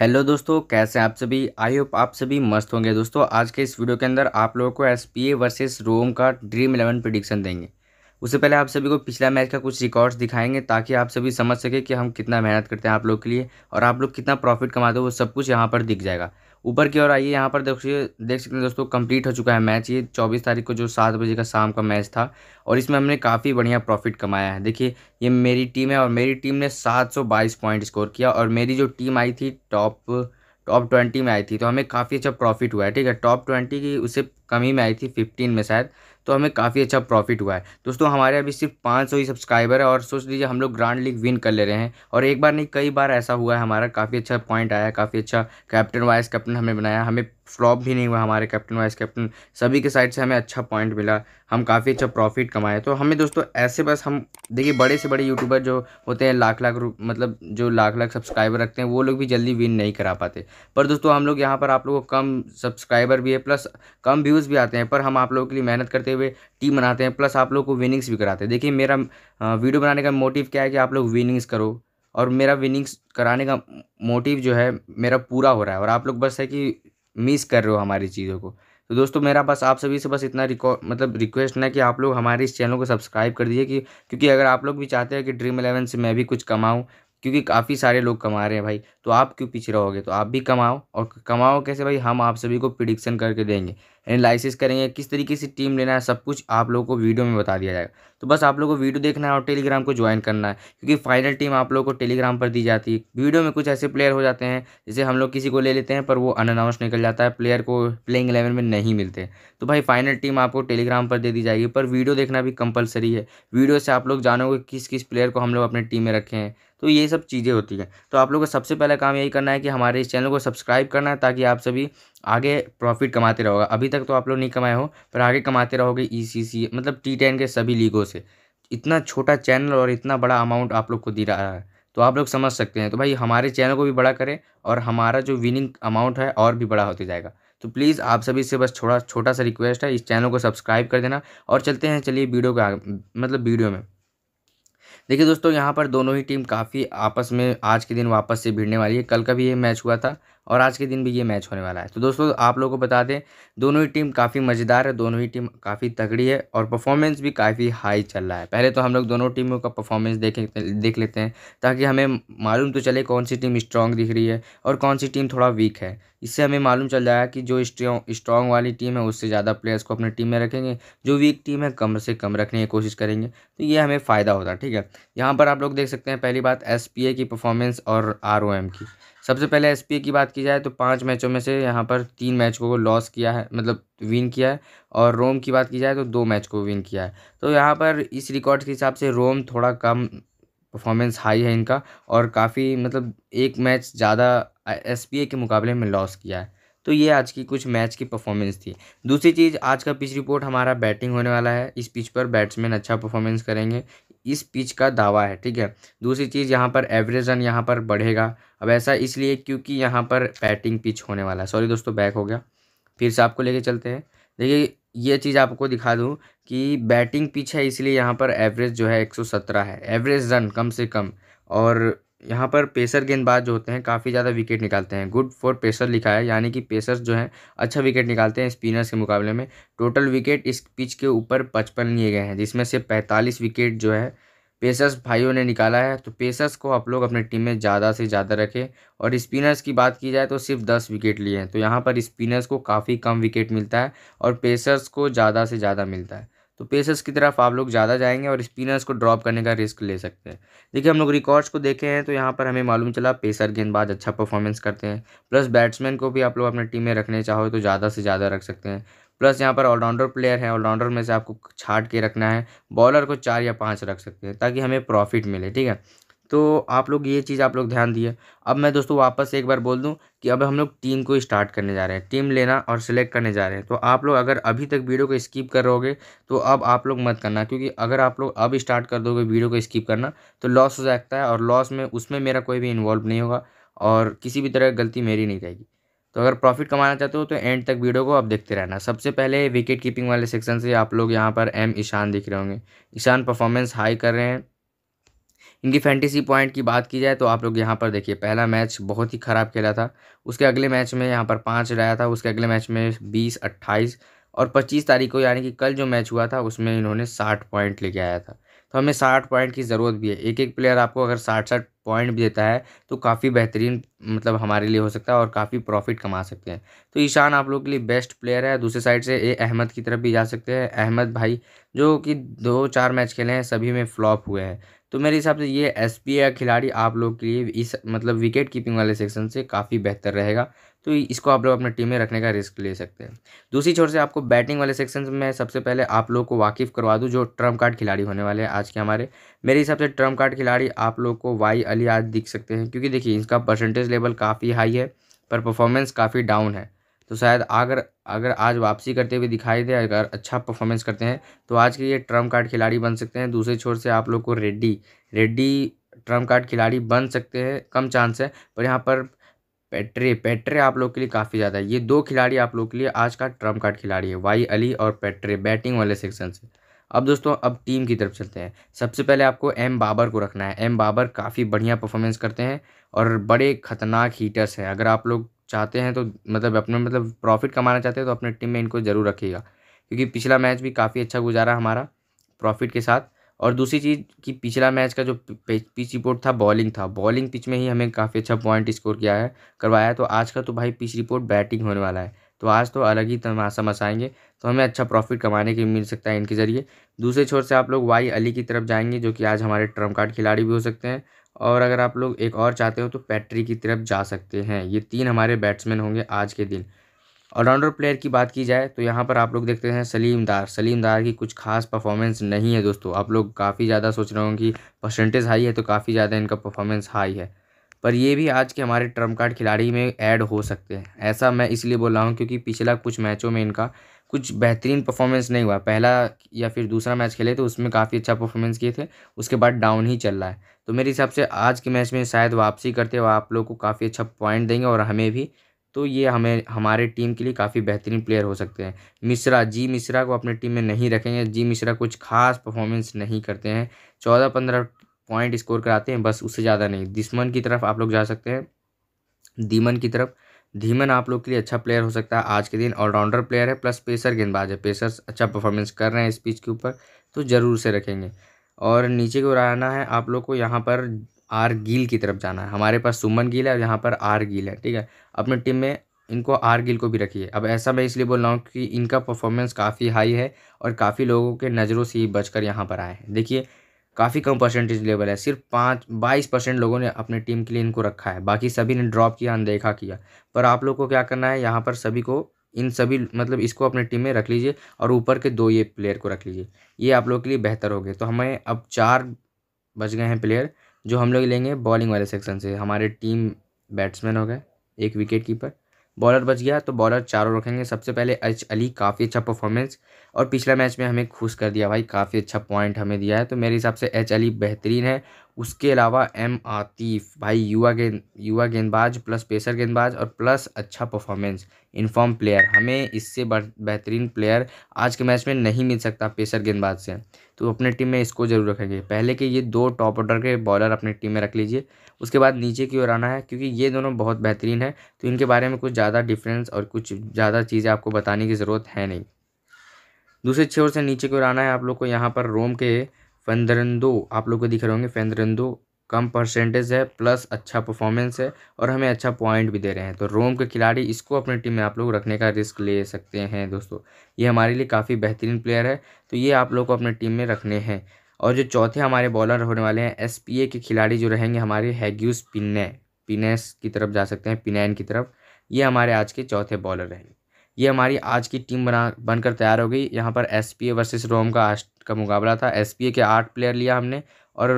hello दोस्तों कैसे आप सभी आई होप आप सभी मस्त होंगे दोस्तों आज के इस वीडियो के अंदर आप लोगों को S P A versus Rome का ड्रीम इलेवन प्रिडिक्शन देंगे उससे पहले आप सभी को पिछला मैच का कुछ रिकॉर्ड्स दिखाएंगे ताकि आप सभी समझ सके कि हम कितना मेहनत करते हैं आप लोग के लिए और आप लोग कितना प्रॉफिट कमाते हो वो सब कुछ यहाँ पर दिख जाएगा ऊपर की ओर आइए यहाँ पर देखिए देख सकते हैं दोस्तों कंप्लीट हो चुका है मैच ये चौबीस तारीख को जो सात बजे का शाम का मैच था और इसमें हमने काफ़ी बढ़िया प्रॉफिट कमाया है देखिए ये मेरी टीम है और मेरी टीम ने सात सौ बाईस पॉइंट स्कोर किया और मेरी जो टीम आई थी टॉप टॉप ट्वेंटी में आई थी तो हमें काफ़ी अच्छा प्रॉफिट हुआ है ठीक है टॉप ट्वेंटी की उसे कमी में आई थी फिफ्टीन में शायद तो हमें काफ़ी अच्छा प्रॉफिट हुआ है दोस्तों हमारे अभी सिर्फ पाँच ही सब्सक्राइबर है और सोच लीजिए हम लोग ग्रांड लीग विन कर ले रहे हैं और एक बार नहीं कई बार ऐसा हुआ है हमारा काफ़ी अच्छा पॉइंट आया काफ़ी अच्छा कैप्टन वाइस कैप्टन हमें बनाया हमें फ्लॉप भी नहीं हुआ हमारे कैप्टन वाइस कैप्टन सभी के साइड से हमें अच्छा पॉइंट मिला हम काफ़ी अच्छा प्रॉफिट कमाए तो हमें दोस्तों ऐसे बस हम देखिए बड़े से बड़े यूट्यूबर जो होते हैं लाख लाख मतलब जो लाख लाख सब्सक्राइबर रखते हैं वो लोग भी जल्दी विन नहीं करा पाते पर दोस्तों हम लोग यहाँ पर आप लोगों को कम सब्सक्राइबर भी है प्लस कम व्यूज़ भी आते हैं पर हम आप लोगों के लिए मेहनत करते हुए टीम बनाते हैं प्लस आप लोग को विनिंग्स भी कराते हैं देखिए मेरा वीडियो बनाने का मोटिव क्या है कि आप लोग विनिंग्स करो और मेरा विनिंग्स कराने का मोटिव जो है मेरा पूरा हो रहा है और आप लोग बस है कि मिस कर रहे हो हमारी चीज़ों को तो दोस्तों मेरा बस आप सभी से बस इतना रिकॉ मतलब रिक्वेस्ट ना कि आप लोग हमारे इस चैनल को सब्सक्राइब कर दीजिए कि क्योंकि अगर आप लोग भी चाहते हैं कि ड्रीम इलेवन से मैं भी कुछ कमाऊँ क्योंकि काफ़ी सारे लोग कमा रहे हैं भाई तो आप क्यों पीछे रहोगे तो आप भी कमाओ और कमाओ कैसे भाई हम आप सभी को प्रिडिक्शन करके देंगे एनालिसिस करेंगे किस तरीके से टीम लेना है सब कुछ आप लोगों को वीडियो में बता दिया जाएगा तो बस आप लोगों को वीडियो देखना है और टेलीग्राम को ज्वाइन करना है क्योंकि फाइनल टीम आप लोगों को टेलीग्राम पर दी जाती है वीडियो में कुछ ऐसे प्लेयर हो जाते हैं जैसे हम लोग किसी को ले लेते हैं पर वो अनाउंस निकल जाता है प्लेयर को प्लेइंग एलेवन में नहीं मिलते तो भाई फाइनल टीम आपको टेलीग्राम पर दे दी जाएगी पर वीडियो देखना भी कंपलसरी है वीडियो से आप लोग जानोगे किस किस प्लेयर को हम लोग अपने टीम में रखे हैं तो ये सब चीज़ें होती हैं तो आप लोगों को सबसे पहला काम यही करना है कि हमारे इस चैनल को सब्सक्राइब करना है ताकि आप सभी आगे प्रॉफिट कमाते रहोगे अभी तक तो आप लोग नहीं कमाए हो पर आगे कमाते रहोगे ई सी सी मतलब टी टेन के सभी लीगों से इतना छोटा चैनल और इतना बड़ा अमाउंट आप लोग को दे रहा है तो आप लोग समझ सकते हैं तो भाई हमारे चैनल को भी बड़ा करें और हमारा जो विनिंग अमाउंट है और भी बड़ा होता जाएगा तो प्लीज़ आप सभी से बस छोटा छोटा सा रिक्वेस्ट है इस चैनल को सब्सक्राइब कर देना और चलते हैं चलिए वीडियो के मतलब वीडियो में देखिए दोस्तों यहाँ पर दोनों ही टीम काफ़ी आपस में आज के दिन वापस से भिड़ने वाली है कल का भी ये मैच हुआ था और आज के दिन भी ये मैच होने वाला है तो दोस्तों आप लोगों को बता दें दोनों ही टीम काफ़ी मज़ेदार है दोनों ही टीम काफ़ी तगड़ी है और परफॉर्मेंस भी काफ़ी हाई चल रहा है पहले तो हम लोग दोनों टीमों का परफॉर्मेंस देख देख लेते हैं ताकि हमें मालूम तो चले कौन सी टीम स्ट्रांग दिख रही है और कौन सी टीम थोड़ा वीक है इससे हमें मालूम चल जाएगा कि जो स्ट्रॉन्ग वाली टीम है उससे ज़्यादा प्लेयर्स को अपने टीम में रखेंगे जो वीक टीम है कम से कम रखने की कोशिश करेंगे तो ये हमें फ़ायदा होता है ठीक है यहाँ पर आप लोग देख सकते हैं पहली बात एस की परफॉर्मेंस और आर की सबसे पहले एस की बात की जाए तो पाँच मैचों में से यहाँ पर तीन मैच को लॉस किया है मतलब विन किया है और रोम की बात की जाए तो दो मैच को विन किया है तो यहाँ पर इस रिकॉर्ड के हिसाब से रोम थोड़ा कम परफॉर्मेंस हाई है इनका और काफ़ी मतलब एक मैच ज़्यादा एस के मुकाबले में लॉस किया है तो ये आज की कुछ मैच की परफॉर्मेंस थी दूसरी चीज़ आज का पिच रिपोर्ट हमारा बैटिंग होने वाला है इस पिच पर बैट्समैन अच्छा परफॉर्मेंस करेंगे इस पिच का दावा है ठीक है दूसरी चीज़ यहाँ पर एवरेज रन यहाँ पर बढ़ेगा अब ऐसा इसलिए क्योंकि यहाँ पर बैटिंग पिच होने वाला है सॉरी दोस्तों बैक हो गया फिर से आपको लेके चलते हैं देखिए ये चीज़ आपको दिखा दूँ कि बैटिंग पिच है इसलिए यहाँ पर एवरेज जो है एक है एवरेज रन कम से कम और यहाँ पर पेसर गेंदबाज जो होते हैं काफ़ी ज़्यादा विकेट निकालते हैं गुड फॉर पेसर लिखा है यानी कि पेसर्स जो हैं अच्छा विकेट निकालते हैं स्पिनर्स के मुकाबले में टोटल विकेट इस पिच के ऊपर पचपन लिए गए हैं जिसमें से पैंतालीस विकेट जो है पेसर्स भाइयों ने निकाला है तो पेसर्स को आप लोग अपने टीम में ज़्यादा से ज़्यादा रखें और स्पिनर्स की बात की जाए तो सिर्फ दस विकेट लिए हैं तो यहाँ पर स्पिनर्स को काफ़ी कम विकेट मिलता है और पेसर्स को ज़्यादा से ज़्यादा मिलता है तो पेसर्स की तरफ आप लोग ज़्यादा जाएंगे और स्पिनर्स को ड्रॉप करने का रिस्क ले सकते हैं देखिए हम लोग रिकॉर्ड्स को देखे हैं तो यहाँ पर हमें मालूम चला पेसर गेंदबाज अच्छा परफॉर्मेंस करते हैं प्लस बैट्समैन को भी आप लोग अपने टीम में रखने चाहो तो ज़्यादा से ज़्यादा रख सकते हैं प्लस यहाँ पर ऑलराउंडर प्लेयर हैं ऑलराउंडर में से आपको छाट के रखना है बॉलर को चार या पाँच रख सकते हैं ताकि हमें प्रॉफिट मिले ठीक है तो आप लोग ये चीज़ आप लोग ध्यान दिए अब मैं दोस्तों वापस एक बार बोल दूं कि अब हम लोग टीम को स्टार्ट करने जा रहे हैं टीम लेना और सिलेक्ट करने जा रहे हैं तो आप लोग अगर अभी तक वीडियो को स्किप कर रहोगे तो अब आप लोग मत करना क्योंकि अगर आप लोग अब स्टार्ट कर दोगे वीडियो को स्किप करना तो लॉस हो सकता है और लॉस में उसमें मेरा कोई भी इन्वॉल्व नहीं होगा और किसी भी तरह की गलती मेरी नहीं रहेगी तो अगर प्रॉफिट कमाना चाहते हो तो एंड तक वीडियो को आप देखते रहना सबसे पहले विकेट कीपिंग वाले सेक्शन से आप लोग यहाँ पर एम ईशान दिख रहे होंगे ईशान परफॉर्मेंस हाई कर रहे हैं इनकी फैंटेसी पॉइंट की बात की जाए तो आप लोग यहाँ पर देखिए पहला मैच बहुत ही ख़राब खेला था उसके अगले मैच में यहाँ पर पाँच लाया था उसके अगले मैच में बीस अट्ठाईस और पच्चीस तारीख को यानी कि कल जो मैच हुआ था उसमें इन्होंने साठ पॉइंट लेके आया था तो हमें साठ पॉइंट की ज़रूरत भी है एक एक प्लेयर आपको अगर साठ साठ पॉइंट भी देता है तो काफ़ी बेहतरीन मतलब हमारे लिए हो सकता है और काफ़ी प्रॉफिट कमा सकते हैं तो ईशान आप लोग के लिए बेस्ट प्लेयर है दूसरे साइड से ए अहमद की तरफ भी जा सकते हैं अहमद भाई जो कि दो चार मैच खेले हैं सभी में फ्लॉप हुए हैं तो मेरे हिसाब से ये एस का खिलाड़ी आप लोग के लिए इस मतलब विकेट कीपिंग वाले सेक्शन से काफ़ी बेहतर रहेगा तो इसको आप लोग अपने टीम में रखने का रिस्क ले सकते हैं दूसरी छोर से आपको बैटिंग वाले सेक्शन में सबसे पहले आप लोग को वाकिफ़ करवा दूँ जो ट्रम्प कार्ड खिलाड़ी होने वाले हैं आज के हमारे मेरे हिसाब से ट्रम्प कार्ड खिलाड़ी आप लोग को वाई अली आज दिख सकते हैं क्योंकि देखिए इसका परसेंटेज लेवल काफ़ी हाई है पर परफॉर्मेंस काफ़ी डाउन है तो शायद अगर अगर आज वापसी करते हुए दिखाई दे अगर अच्छा परफॉर्मेंस करते हैं तो आज के लिए ट्रम्प कार्ड खिलाड़ी बन सकते हैं दूसरे छोर से आप लोग को रेड्डी रेड्डी ट्रम्प कार्ड खिलाड़ी बन सकते हैं कम चांस है पर यहाँ पर पेट्रे पेट्रे आप लोग के लिए काफ़ी ज़्यादा है ये दो खिलाड़ी आप लोग के लिए आज का ट्रम्प कार्ड खिलाड़ी है वाई अली और पेट्रे बैटिंग वाले सेक्शन से अब दोस्तों अब टीम की तरफ चलते हैं सबसे पहले आपको एम बाबर को रखना है एम बाबर काफ़ी बढ़िया परफॉर्मेंस करते हैं और बड़े खतरनाक हीटर्स हैं अगर आप लोग चाहते हैं तो मतलब अपने मतलब प्रॉफिट कमाना चाहते हैं तो अपने टीम में इनको ज़रूर रखिएगा क्योंकि पिछला मैच भी काफ़ी अच्छा गुजारा हमारा प्रॉफिट के साथ और दूसरी चीज़ कि पिछला मैच का जो पिच रिपोर्ट था बॉलिंग था बॉलिंग पिच में ही हमें काफ़ी अच्छा पॉइंट स्कोर किया है करवाया तो आज का तो भाई पिच रिपोर्ट बैटिंग होने वाला है तो आज तो अलग ही तमाशा मचाएंगे तो हमें अच्छा प्रॉफिट कमाने के मिल सकता है इनके ज़रिए दूसरे छोर से आप लोग वाई अली की तरफ जाएंगे जो कि आज हमारे ट्रम्प कार्ड खिलाड़ी भी हो सकते हैं और अगर आप लोग एक और चाहते हो तो पैट्री की तरफ जा सकते हैं ये तीन हमारे बैट्समैन होंगे आज के दिन ऑलराउंडर प्लेयर की बात की जाए तो यहाँ पर आप लोग देखते हैं सलीम दार सलीम दार की कुछ खास परफॉर्मेंस नहीं है दोस्तों आप लोग काफ़ी ज़्यादा सोच रहे होंगे कि परसेंटेज हाई है तो काफ़ी ज़्यादा इनका परफॉर्मेंस हाई है पर ये भी आज के हमारे ट्रम्प कार्ड खिलाड़ी में ऐड हो सकते हैं ऐसा मैं इसलिए बोल रहा हूँ क्योंकि पिछला कुछ मैचों में इनका कुछ बेहतरीन परफॉर्मेंस नहीं हुआ पहला या फिर दूसरा मैच खेले तो उसमें काफ़ी अच्छा परफॉर्मेंस किए थे उसके बाद डाउन ही चल रहा है तो मेरे हिसाब से आज के मैच में शायद वापसी करते हुए आप लोग को काफ़ी अच्छा पॉइंट देंगे और हमें भी तो ये हमें हमारे टीम के लिए काफ़ी बेहतरीन प्लेयर हो सकते हैं मिश्रा जी मिश्रा को अपने टीम में नहीं रखेंगे जी मिश्रा कुछ खास परफॉर्मेंस नहीं करते हैं चौदह पंद्रह पॉइंट स्कोर कराते हैं बस उससे ज़्यादा नहीं दुश्मन की तरफ आप लोग जा सकते हैं धीमन की तरफ धीमन आप लोग के लिए अच्छा प्लेयर हो सकता है आज के दिन ऑलराउंडर प्लेयर है प्लस पेसर गेंदबाज है पेसर्स अच्छा परफॉर्मेंस कर रहे हैं इस पिच के ऊपर तो ज़रूर से रखेंगे और नीचे को रहना है आप लोग को यहाँ पर आर गिल की तरफ जाना है हमारे पास सुमन गिल है और यहाँ पर आर गिल है ठीक है अपने टीम में इनको आर गिल को भी रखिए अब ऐसा मैं इसलिए बोल रहा हूँ कि इनका परफॉर्मेंस काफ़ी हाई है और काफ़ी लोगों के नज़रों से ही बचकर यहाँ पर आए हैं देखिए काफ़ी कम परसेंटेज लेवल है सिर्फ पाँच बाईस परसेंट लोगों ने अपने टीम के लिए इनको रखा है बाकी सभी ने ड्रॉप किया अनदेखा किया पर आप लोग को क्या करना है यहाँ पर सभी को इन सभी मतलब इसको अपने टीम में रख लीजिए और ऊपर के दो ये प्लेयर को रख लीजिए ये आप लोग के लिए बेहतर हो गए तो हमें अब चार बच गए हैं प्लेयर जो हम लोग लेंगे बॉलिंग वाले सेक्शन से हमारे टीम बैट्समैन हो गए एक विकेट कीपर बॉलर बच गया तो बॉलर चारों रखेंगे सबसे पहले एच अली काफ़ी अच्छा परफॉर्मेंस और पिछला मैच में हमें खुश कर दिया भाई काफ़ी अच्छा पॉइंट हमें दिया है तो मेरे हिसाब से एच अली बेहतरीन है उसके अलावा एम आतिफ भाई युवा गेंद युवा गेंदबाज प्लस पेसर गेंदबाज और प्लस अच्छा परफॉर्मेंस इनफॉर्म प्लेयर हमें इससे बेहतरीन प्लेयर आज के मैच में नहीं मिल सकता पेसर गेंदबाज से तो अपने टीम में इसको ज़रूर रखेंगे पहले के ये दो टॉप ऑर्डर के बॉलर अपनी टीम में रख लीजिए उसके बाद नीचे की ओर आना है क्योंकि ये दोनों बहुत बेहतरीन है तो इनके बारे में कुछ ज़्यादा डिफरेंस और कुछ ज़्यादा चीज़ें आपको बताने की ज़रूरत है नहीं दूसरे छोर से नीचे की ओर आना है आप लोग को यहाँ पर रोम के फेंद्रंदो आप लोग को दिख रहे होंगे फेंद्रंदो कम परसेंटेज है प्लस अच्छा परफॉर्मेंस है और हमें अच्छा पॉइंट भी दे रहे हैं तो रोम के खिलाड़ी इसको अपने टीम में आप लोग रखने का रिस्क ले सकते हैं दोस्तों ये हमारे लिए काफ़ी बेहतरीन प्लेयर है तो ये आप लोग को अपने टीम में रखने हैं और जो चौथे हमारे बॉलर होने वाले हैं एस के खिलाड़ी जो रहेंगे हमारे हैग्यूस पिन्ने पिनेस की तरफ जा सकते हैं पिनैन की तरफ ये हमारे आज के चौथे बॉलर रहेंगे ये हमारी आज की टीम बना बनकर तैयार हो गई यहाँ पर S P A versus Rome का आज का मुकाबला था एस पी ए के आठ प्लेयर लिया हमने और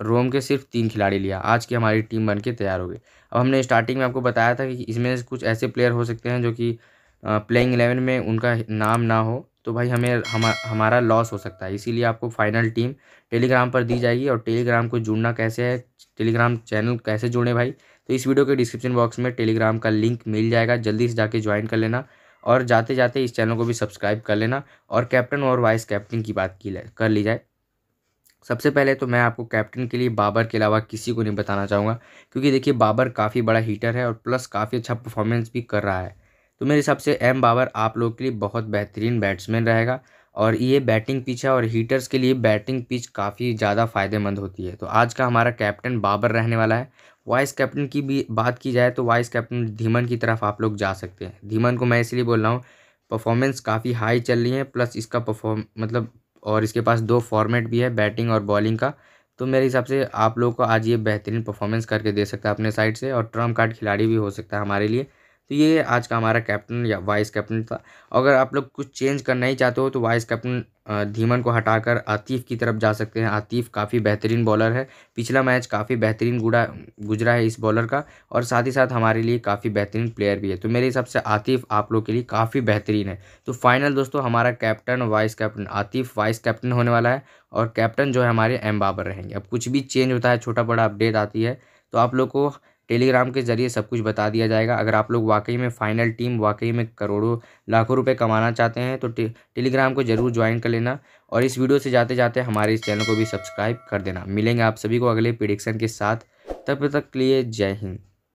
रोम के सिर्फ तीन खिलाड़ी लिया आज की हमारी टीम बन के तैयार हो गई अब हमने स्टार्टिंग में आपको बताया था कि इसमें कुछ ऐसे प्लेयर हो सकते हैं जो कि प्लेइंग एलेवन में उनका नाम ना हो तो भाई हमें हम, हमारा लॉस हो सकता है इसीलिए आपको फाइनल टीम टेलीग्राम पर दी जाएगी और टेलीग्राम को जुड़ना कैसे है टेलीग्राम चैनल कैसे जुड़े भाई तो इस वीडियो के डिस्क्रिप्शन बॉक्स में टेलीग्राम का लिंक मिल जाएगा जल्दी से जाके ज्वाइन कर लेना और जाते जाते इस चैनल को भी सब्सक्राइब कर लेना और कैप्टन और वाइस कैप्टन की बात की कर ली जाए सबसे पहले तो मैं आपको कैप्टन के लिए बाबर के अलावा किसी को नहीं बताना चाहूँगा क्योंकि देखिए बाबर काफ़ी बड़ा हीटर है और प्लस काफ़ी अच्छा परफॉर्मेंस भी कर रहा है तो मेरे हिसाब से एम बाबर आप लोग के लिए बहुत बेहतरीन बैट्समैन रहेगा और ये बैटिंग पिच है और हीटर्स के लिए बैटिंग पिच काफ़ी ज़्यादा फ़ायदेमंद होती है तो आज का हमारा कैप्टन बाबर रहने वाला है वाइस कैप्टन की भी बात की जाए तो वाइस कैप्टन धीमन की तरफ आप लोग जा सकते हैं धीमन को मैं इसलिए बोल रहा हूँ परफॉर्मेंस काफ़ी हाई चल रही है प्लस इसका परफॉर्म मतलब और इसके पास दो फॉर्मेट भी है बैटिंग और बॉलिंग का तो मेरे हिसाब से आप लोगों को आज ये बेहतरीन परफॉर्मेंस करके दे सकता है अपने साइड से और ट्रम्प कार्ड खिलाड़ी भी हो सकता है हमारे लिए तो ये आज का हमारा कैप्टन या वाइस कैप्टन था अगर आप लोग कुछ चेंज करना ही चाहते हो तो वाइस कैप्टन धीमन को हटाकर आतिफ की तरफ जा सकते हैं आतिफ काफ़ी बेहतरीन बॉलर है पिछला मैच काफ़ी बेहतरीन गुड़ा गुजरा है इस बॉलर का और साथ ही साथ हमारे लिए काफ़ी बेहतरीन प्लेयर भी है तो मेरे हिसाब से आतिफ आप लोग के लिए काफ़ी बेहतरीन है तो फाइनल दोस्तों हमारा captain vice captain Atif vice captain होने वाला है और कैप्टन जो है हमारे एम बाबर रहेंगे अब कुछ भी चेंज होता है छोटा बड़ा अपडेट आती है तो आप लोग को टेलीग्राम के ज़रिए सब कुछ बता दिया जाएगा अगर आप लोग वाकई में फाइनल टीम वाकई में करोड़ों लाखों रुपए कमाना चाहते हैं तो टे, टेलीग्राम को ज़रूर ज्वाइन कर लेना और इस वीडियो से जाते जाते हमारे इस चैनल को भी सब्सक्राइब कर देना मिलेंगे आप सभी को अगले प्रिडिक्शन के साथ तब तक के लिए जय हिंद